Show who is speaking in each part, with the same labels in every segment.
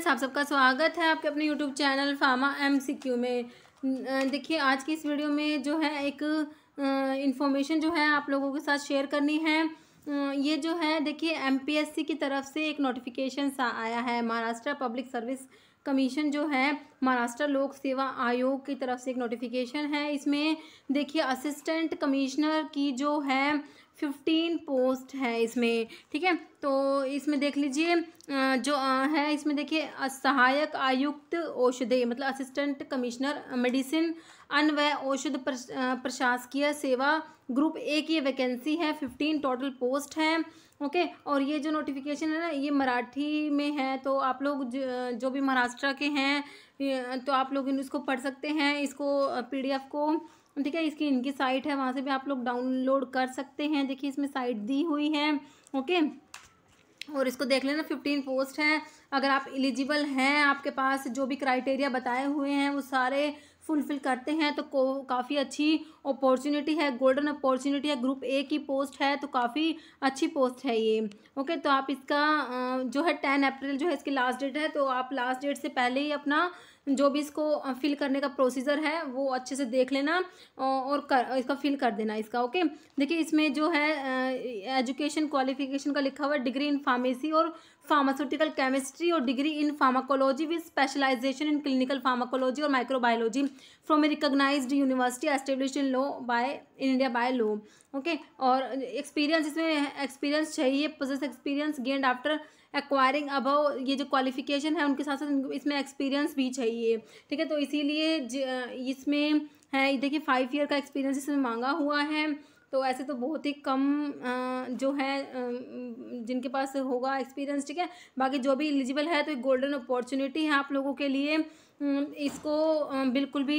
Speaker 1: friends आप सबका स्वागत है आपके अपने यूट्यूब चैनल फार्मा एमसीक्यू में देखिए आज की इस वीडियो में जो है एक इन्फॉर्मेशन जो है आप लोगों के साथ शेयर करनी है ये जो है देखिए एमपीएससी की तरफ से एक नोटिफिकेशन सा आया है महाराष्ट्र पब्लिक सर्विस कमीशन जो है महाराष्ट्र लोक सेवा आयोग की तरफ से एक नोटिफिकेशन है इसमें देखिए असिस्टेंट कमिश्नर की जो है फिफ्टीन पोस्ट है इसमें ठीक है तो इसमें देख लीजिए जो है इसमें देखिए सहायक आयुक्त औषधे मतलब असिस्टेंट कमिश्नर मेडिसिन अन व औषध प्रशासकीय सेवा ग्रुप ए की वैकेंसी है फिफ्टीन टोटल पोस्ट हैं ओके और ये जो नोटिफिकेशन है ना ये मराठी में है तो आप लोग जो भी महाराष्ट्र के हैं तो आप लोग इसको पढ़ सकते हैं इसको पीडीएफ को ठीक है इसकी इनकी साइट है वहाँ से भी आप लोग डाउनलोड कर सकते हैं देखिए इसमें साइट दी हुई है ओके और इसको देख लेना फिफ्टीन पोस्ट हैं अगर आप एलिजिबल हैं आपके पास जो भी क्राइटेरिया बताए हुए हैं वो सारे फुलफिल करते हैं तो काफ़ी अच्छी अपॉर्चुनिटी है गोल्डन अपॉर्चुनिटी है ग्रुप ए की पोस्ट है तो काफ़ी अच्छी पोस्ट है ये ओके तो आप इसका जो है टेन अप्रैल जो है इसकी लास्ट डेट है तो आप लास्ट डेट से पहले ही अपना जो भी इसको फिल करने का प्रोसीजर है वो अच्छे से देख लेना और कर इसका फिल कर देना इसका ओके देखिए इसमें जो है एजुकेशन क्वालिफिकेशन का लिखा हुआ है डिग्री इन फार्मेसी और फार्मास्यूटिकल केमिस्ट्री और degree in pharmacology with specialisation in clinical pharmacology और microbiology from a recognise university establish in law by in India by law okay और एक्सपीरियंस इसमें एक्सपीरियंस चाहिए process experience gained after acquiring अब ये जो qualification है उनके साथ साथ इसमें एक्सपीरियंस भी चाहिए ठीक है तो इसीलिए इसमें है देखिए फाइव ईयर का एक्सपीरियंस इसमें मांगा हुआ है तो ऐसे तो बहुत ही कम जो है जिनके पास होगा एक्सपीरियंस ठीक है बाकी जो भी एलिजिबल है तो एक गोल्डन अपॉर्चुनिटी है आप लोगों के लिए हम्म, इसको बिल्कुल भी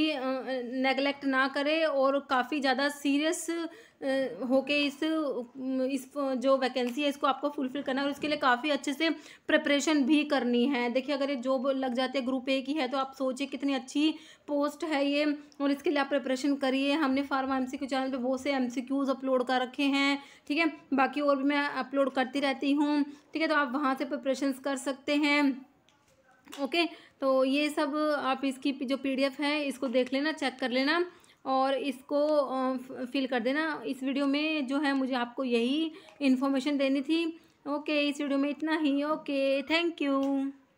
Speaker 1: नेगलेक्ट ना करें और काफ़ी ज़्यादा सीरियस होके इस इस जो वैकेंसी है इसको आपको फुलफिल करना है और इसके लिए काफ़ी अच्छे से प्रिपरेशन भी करनी है देखिए अगर ये जॉब लग जाती है ग्रुप ए की है तो आप सोचिए कितनी अच्छी पोस्ट है ये और इसके लिए आप प्रिपरेशन करिए हमने फार्मा एम चैनल पे बहुत से एम अपलोड कर रखे हैं ठीक है बाकी और भी मैं अपलोड करती रहती हूँ ठीक है तो आप वहाँ से प्रिपरेशन कर सकते हैं ओके तो ये सब आप इसकी जो पीडीएफ है इसको देख लेना चेक कर लेना और इसको फिल कर देना इस वीडियो में जो है मुझे आपको यही इन्फॉर्मेशन देनी थी ओके इस वीडियो में इतना ही ओके थैंक यू